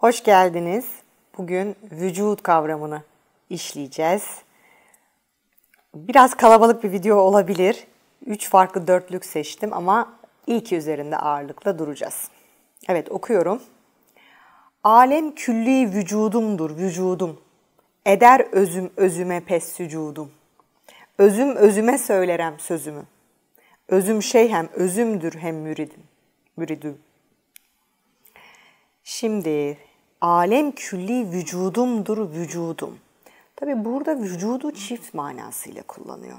Hoş geldiniz. Bugün vücut kavramını işleyeceğiz. Biraz kalabalık bir video olabilir. Üç farklı dörtlük seçtim ama ilki üzerinde ağırlıkla duracağız. Evet okuyorum. Alem külli vücudumdur vücudum. Eder özüm özüme pes sücudum. Özüm özüme söylerem sözümü. Özüm şey hem özümdür hem müridim. Müridim. Şimdi alem külli vücudumdur vücudum. Tabi burada vücudu çift manasıyla kullanıyor.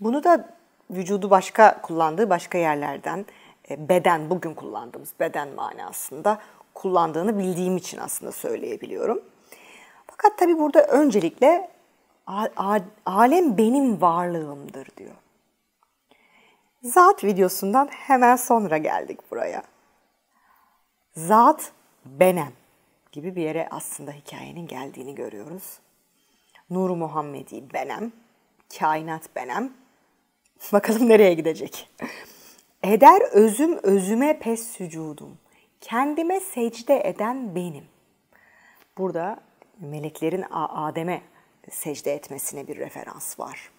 Bunu da vücudu başka kullandığı başka yerlerden e, beden bugün kullandığımız beden manasında kullandığını bildiğim için aslında söyleyebiliyorum. Fakat tabi burada öncelikle alem benim varlığımdır diyor. Zat videosundan hemen sonra geldik buraya. Zat benem gibi bir yere aslında hikayenin geldiğini görüyoruz. Nuru Muhammedi benem, kainat benem. Bakalım nereye gidecek? Eder özüm özüme pes sücudum. Kendime secde eden benim. Burada meleklerin Adem'e secde etmesine bir referans var.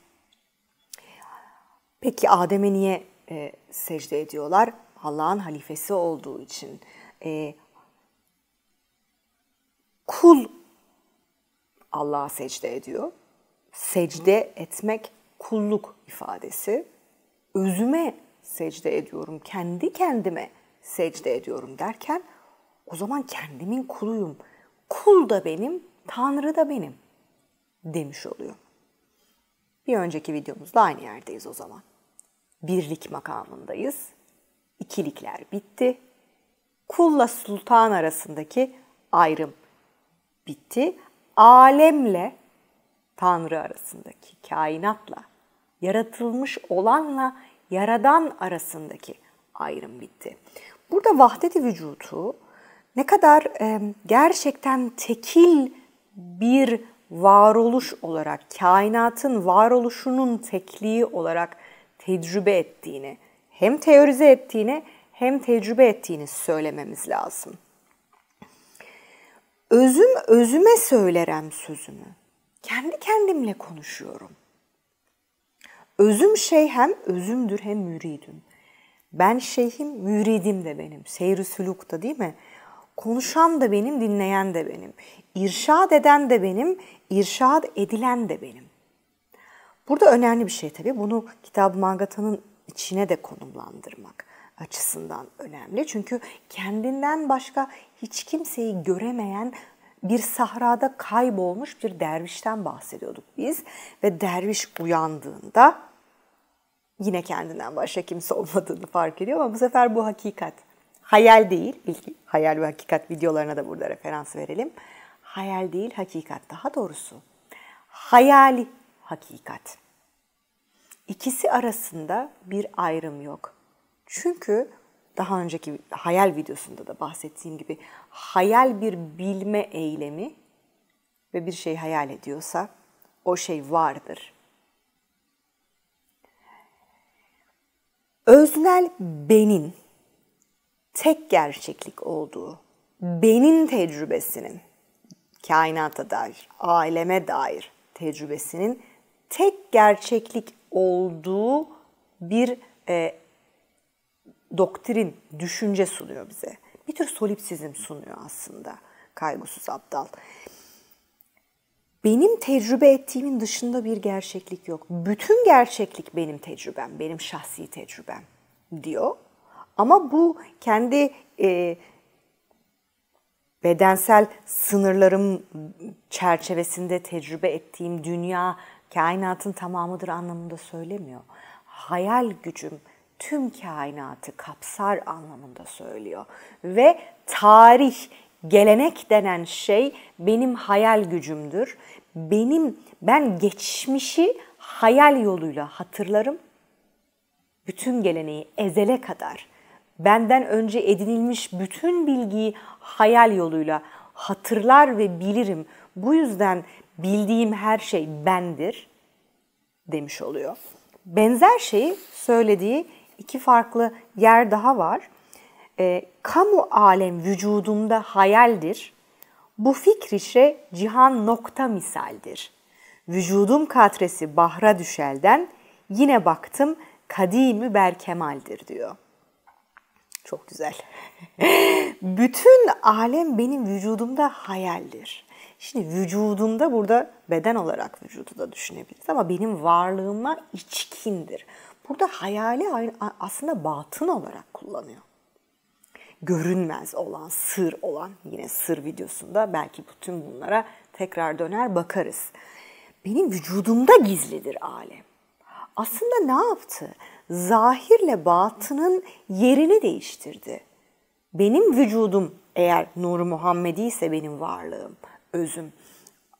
Peki Adem'e niye e, secde ediyorlar? Allah'ın halifesi olduğu için. E, Kul Allah'a secde ediyor. Secde etmek kulluk ifadesi. Özüme secde ediyorum, kendi kendime secde ediyorum derken o zaman kendimin kuluyum. Kul da benim, Tanrı da benim demiş oluyor. Bir önceki videomuzda aynı yerdeyiz o zaman. Birlik makamındayız. İkilikler bitti. Kulla sultan arasındaki ayrım bitti alemle Tanrı arasındaki, kainatla, yaratılmış olanla yaradan arasındaki ayrım bitti. Burada vahdeti vücutu ne kadar e, gerçekten tekil bir varoluş olarak, kainatın varoluşunun tekliği olarak tecrübe ettiğini, hem teorize ettiğini hem tecrübe ettiğini söylememiz lazım. Özüm özüme söylerem sözümü. Kendi kendimle konuşuyorum. Özüm şey hem özümdür hem müridim. Ben şeyhim, müridim de benim. Seyri süluk da değil mi? Konuşan da benim, dinleyen de benim. İrşad eden de benim, irşad edilen de benim. Burada önemli bir şey tabii. Bunu Kitab-ı Mangata'nın içine de konumlandırmak açısından önemli. Çünkü kendinden başka hiç kimseyi göremeyen bir sahrada kaybolmuş bir dervişten bahsediyorduk biz ve derviş uyandığında yine kendinden başka kimse olmadığını fark ediyor ama bu sefer bu hakikat. Hayal değil, bilgi, hayal ve hakikat videolarına da burada referans verelim. Hayal değil, hakikat daha doğrusu. hayal hakikat. İkisi arasında bir ayrım yok. Çünkü daha önceki hayal videosunda da bahsettiğim gibi hayal bir bilme eylemi ve bir şey hayal ediyorsa o şey vardır. Öznel benin tek gerçeklik olduğu, benin tecrübesinin, kainata dair, aileme dair tecrübesinin tek gerçeklik olduğu bir e, doktrin, düşünce sunuyor bize. Bir tür solipsizm sunuyor aslında kaygısız aptal. Benim tecrübe ettiğimin dışında bir gerçeklik yok. Bütün gerçeklik benim tecrübem, benim şahsi tecrübem diyor. Ama bu kendi e, bedensel sınırlarım çerçevesinde tecrübe ettiğim dünya kainatın tamamıdır anlamında söylemiyor. Hayal gücüm, tüm kainatı kapsar anlamında söylüyor. Ve tarih, gelenek denen şey benim hayal gücümdür. Benim ben geçmişi hayal yoluyla hatırlarım. Bütün geleneği ezele kadar benden önce edinilmiş bütün bilgiyi hayal yoluyla hatırlar ve bilirim. Bu yüzden bildiğim her şey bendir demiş oluyor. Benzer şeyi söylediği iki farklı yer daha var. E, kamu alem vücudumda hayaldir. Bu fikrişe cihan nokta misaldir. Vücudum katresi bahra düşelden yine baktım kadimi berkemaldir diyor. Çok güzel. Bütün alem benim vücudumda hayaldir. Şimdi vücudumda burada beden olarak vücudu da düşünebiliriz ama benim varlığıma içkindir. Burada hayali aslında batın olarak kullanıyor. Görünmez olan, sır olan yine sır videosunda belki bütün bunlara tekrar döner bakarız. Benim vücudumda gizlidir alem. Aslında ne yaptı? Zahirle batının yerini değiştirdi. Benim vücudum eğer Nur Muhammedi ise benim varlığım, özüm,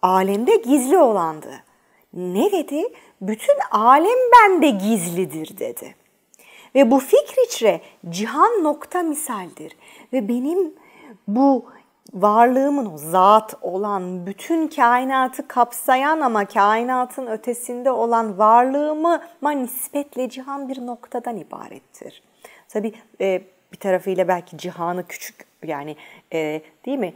alemde gizli olandı ne dedi? Bütün alem bende gizlidir dedi. Ve bu fikriçre cihan nokta misaldir. Ve benim bu varlığımın o zat olan, bütün kainatı kapsayan ama kainatın ötesinde olan varlığımı ma nispetle cihan bir noktadan ibarettir. Tabi e, bir tarafıyla belki cihanı küçük yani e, değil mi?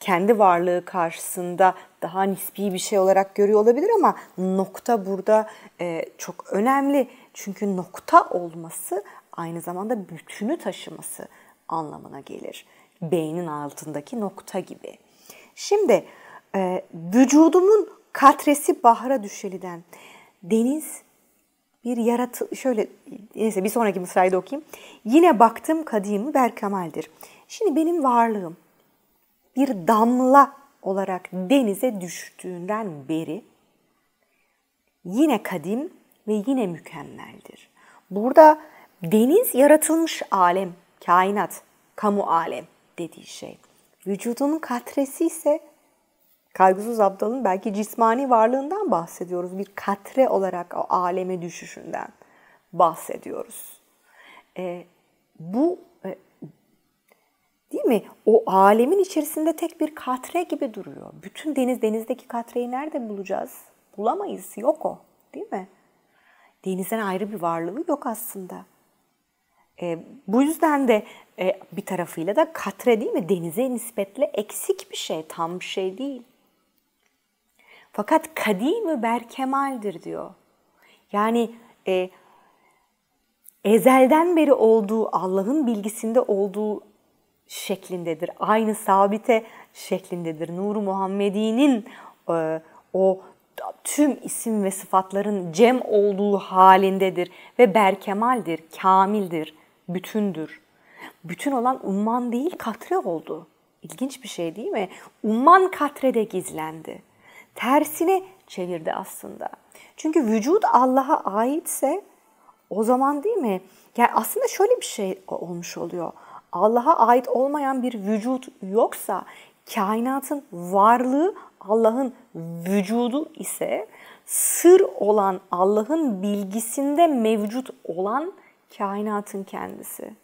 kendi varlığı karşısında daha nispi bir şey olarak görüyor olabilir ama nokta burada e, çok önemli. Çünkü nokta olması aynı zamanda bütünü taşıması anlamına gelir. Beynin altındaki nokta gibi. Şimdi e, vücudumun katresi bahara düşeliden deniz bir yaratı şöyle neyse bir sonraki mısrayı da okuyayım. Yine baktım kadim Berkemal'dir. Şimdi benim varlığım bir damla olarak denize düştüğünden beri yine kadim ve yine mükemmeldir. Burada deniz yaratılmış alem, kainat, kamu alem dediği şey. Vücudunun katresi ise kaygısız abdalın belki cismani varlığından bahsediyoruz. Bir katre olarak o aleme düşüşünden bahsediyoruz. E, bu Değil mi? O alemin içerisinde tek bir katre gibi duruyor. Bütün deniz, denizdeki katreyi nerede bulacağız? Bulamayız. Yok o. Değil mi? Denizden ayrı bir varlığı yok aslında. E, bu yüzden de e, bir tarafıyla da katre değil mi? Denize nispetle eksik bir şey, tam bir şey değil. Fakat kadim ve berkemaldir diyor. Yani e, ezelden beri olduğu, Allah'ın bilgisinde olduğu şeklindedir. Aynı sabite şeklindedir. Nuru Muhammedi'nin e, o tüm isim ve sıfatların cem olduğu halindedir ve berkemaldir, kamildir, bütündür. Bütün olan umman değil katre oldu. İlginç bir şey değil mi? Umman katrede gizlendi. Tersine çevirdi aslında. Çünkü vücut Allah'a aitse o zaman değil mi? Yani aslında şöyle bir şey olmuş oluyor. Allah'a ait olmayan bir vücut yoksa kainatın varlığı Allah'ın vücudu ise sır olan Allah'ın bilgisinde mevcut olan kainatın kendisi.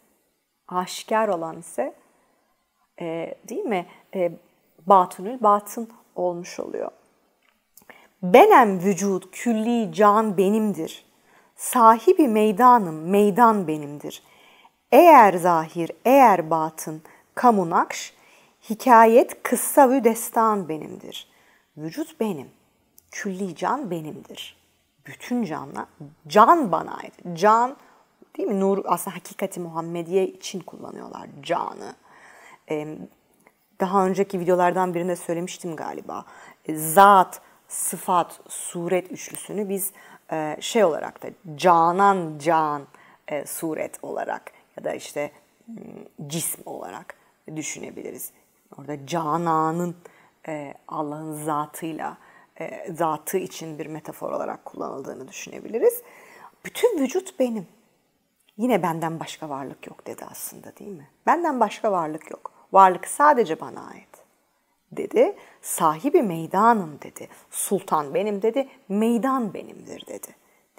Aşikar olan ise e, değil mi e, batınül batın olmuş oluyor. Benem vücut külli can benimdir. Sahibi meydanım meydan benimdir.'' Eğer zahir, eğer batın, kamu nakş, hikayet kıssa ve destan benimdir. Vücut benim, külli can benimdir. Bütün canla, can bana ait. Can, değil mi? Nur, aslında hakikati Muhammediye için kullanıyorlar canı. Ee, daha önceki videolardan birinde söylemiştim galiba. E, zat, sıfat, suret üçlüsünü biz e, şey olarak da canan can e, suret olarak ya da işte ıı, cism olarak düşünebiliriz. Orada cananın e, Allah'ın zatıyla, e, zatı için bir metafor olarak kullanıldığını düşünebiliriz. Bütün vücut benim. Yine benden başka varlık yok dedi aslında değil mi? Benden başka varlık yok. Varlık sadece bana ait dedi. Sahibi meydanım dedi. Sultan benim dedi. Meydan benimdir dedi.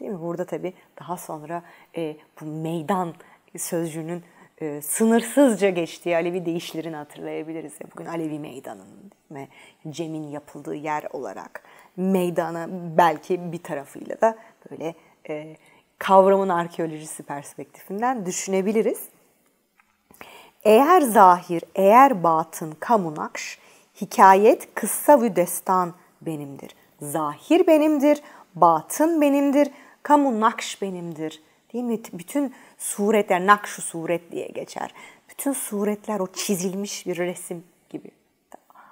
Değil mi? Burada tabii daha sonra e, bu meydan sözcüğünün e, sınırsızca geçtiği Alevi deyişlerini hatırlayabiliriz. Ya bugün Alevi Meydanı'nın ve Cem'in yapıldığı yer olarak meydana belki bir tarafıyla da böyle e, kavramın arkeolojisi perspektifinden düşünebiliriz. Eğer zahir, eğer batın kamunakş, hikayet kıssa ve destan benimdir. Zahir benimdir, batın benimdir, kamunakş benimdir.'' Değil mi? Bütün suretler, nakşu suret diye geçer. Bütün suretler o çizilmiş bir resim gibi.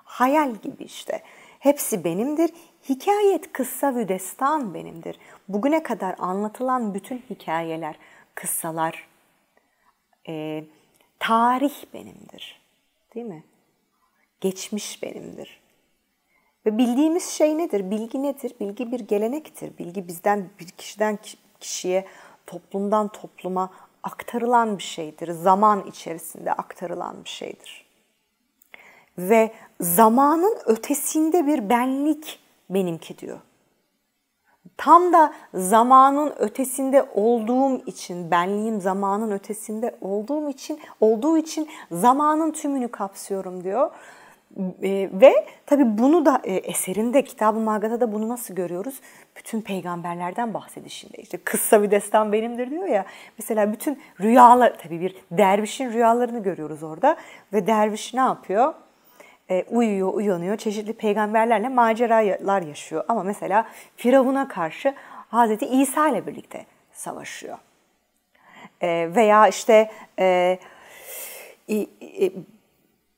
Hayal gibi işte. Hepsi benimdir. Hikayet kıssa ve destan benimdir. Bugüne kadar anlatılan bütün hikayeler, kıssalar, e, tarih benimdir. Değil mi? Geçmiş benimdir. Ve bildiğimiz şey nedir? Bilgi nedir? Bilgi bir gelenektir. Bilgi bizden bir kişiden kişiye toplumdan topluma aktarılan bir şeydir. Zaman içerisinde aktarılan bir şeydir. Ve zamanın ötesinde bir benlik benimki diyor. Tam da zamanın ötesinde olduğum için, benliğim zamanın ötesinde olduğum için, olduğu için zamanın tümünü kapsıyorum diyor. Ee, ve tabii bunu da e, eserinde, kitabı ı Magata'da bunu nasıl görüyoruz? Bütün peygamberlerden bahsedişinde. İşte kıssa bir destan benimdir diyor ya. Mesela bütün rüyalar, tabii bir dervişin rüyalarını görüyoruz orada. Ve derviş ne yapıyor? E, uyuyor, uyanıyor. Çeşitli peygamberlerle maceralar yaşıyor. Ama mesela Firavun'a karşı Hazreti İsa ile birlikte savaşıyor. E, veya işte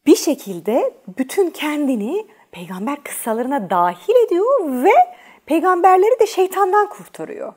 bir şekilde bütün kendini peygamber kıssalarına dahil ediyor ve peygamberleri de şeytandan kurtarıyor.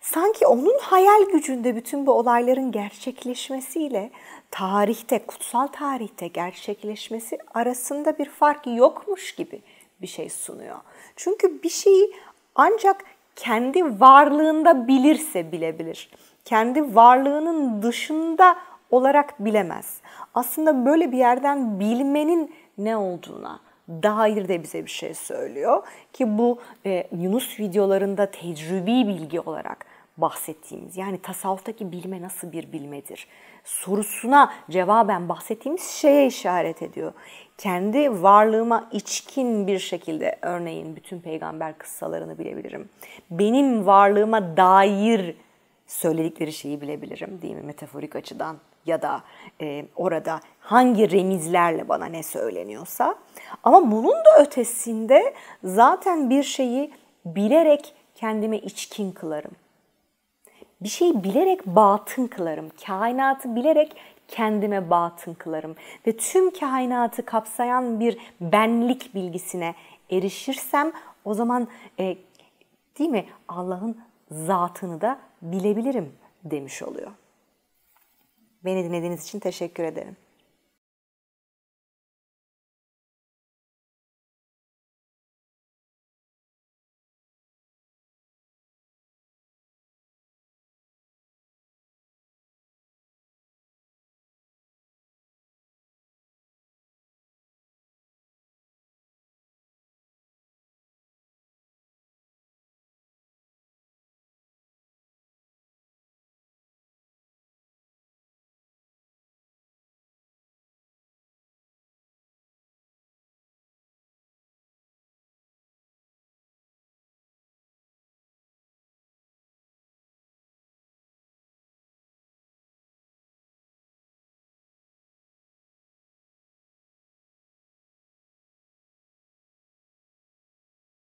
Sanki onun hayal gücünde bütün bu olayların gerçekleşmesiyle tarihte, kutsal tarihte gerçekleşmesi arasında bir fark yokmuş gibi bir şey sunuyor. Çünkü bir şeyi ancak kendi varlığında bilirse bilebilir. Kendi varlığının dışında olarak bilemez aslında böyle bir yerden bilmenin ne olduğuna dair de bize bir şey söylüyor. Ki bu e, Yunus videolarında tecrübi bilgi olarak bahsettiğimiz yani tasavvuftaki bilme nasıl bir bilmedir sorusuna cevaben bahsettiğimiz şeye işaret ediyor. Kendi varlığıma içkin bir şekilde örneğin bütün peygamber kıssalarını bilebilirim. Benim varlığıma dair söyledikleri şeyi bilebilirim değil mi metaforik açıdan ya da e, orada hangi remizlerle bana ne söyleniyorsa. Ama bunun da ötesinde zaten bir şeyi bilerek kendime içkin kılarım. Bir şeyi bilerek batın kılarım. Kainatı bilerek kendime batın kılarım. Ve tüm kainatı kapsayan bir benlik bilgisine erişirsem o zaman e, değil mi Allah'ın zatını da bilebilirim demiş oluyor. Beni dinlediğiniz için teşekkür ederim.